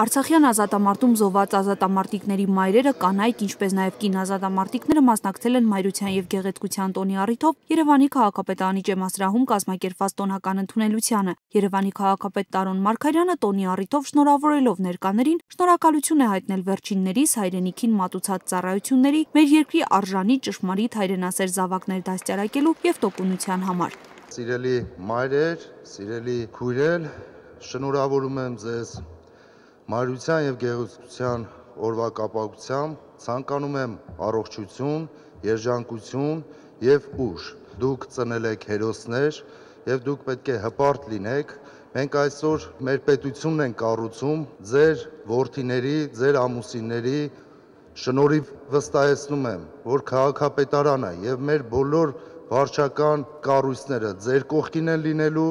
Արցախյան ազատամարտում զոհված ազատամարտիկների մայրերը կանայք, ինչպես նաև կին ազատամարտիկները մասնակցել են մայրության եւ գեղեցկության տոնի առիթով Երևանի քաղաքապետարանի ջեմասրահում կազմակերպված տոնական ընդունելությանը։ Երևանի քաղաքապետ Տարոն Մարկարյանը տոնի առիթով շնորհավորելով ներկաներին, շնորհակալություն է հայտնել վերջիններիս հայրենիքին մատուցած ծառայությունների, մեր երկրի արժանի ճշմարիտ հայրենասեր զավակներ դաստիարակելու եւ տոկունության համար։ Սիրելի մայրեր, սիրելի քույրեր, շնորհավորում եմ ձեզ Մարիության եւ գեղեցկության օրվա կապակցությամբ ցանկանում եմ առողջություն, երջանկություն եւ ուժ։ Դուք ծնել եք հերոսներ եւ դուք պետք է հպարտ լինեք։ Մենք այսօր մեր պետությունն ենք կառուցում ձեր ворթիների, ձեր ամուսինների շնորհիվ վստահեցնում եմ, որ քաղաքապետարանը եւ մեր բոլոր վարչական կառույցները ձեր կողքին են լինելու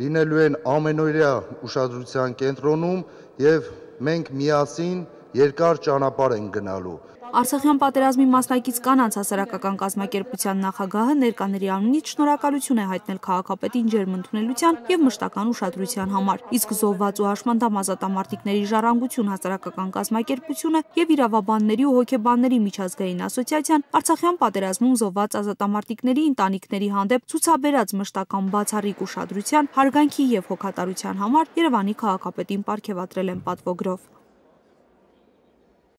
լինելու են ամենօրյա ուշադրության կենտրոնում և մենք միասին երկար ճանապարհ ենք գնալու։ Արցախյան պատերազմի մասնակից կանանց հասարակական կազմակերպության նախագահը ներկաների անունից շնորհակալություն է հայտնել քաղաքապետին ջերմ ընդունելության եւ մշտական ուշադրության համար։ Իսկ զոհված ու հաշմանդամ ազատամարտիկների ժառանգություն հասարակական կազմակերպությունը եւ իրավաբանների ու հոգեբանների միջազգային ասոցիացիան Արցախյան պատերազմում զոհված ազատամարտիկների ընտանիքների հանդեպ ցուցաբերած մշտական բացառիկ ուշադրության, հարգանքի եւ հոգատարության համար Երևանի քաղաքապետին ապարգևատրել են պատվոգրով։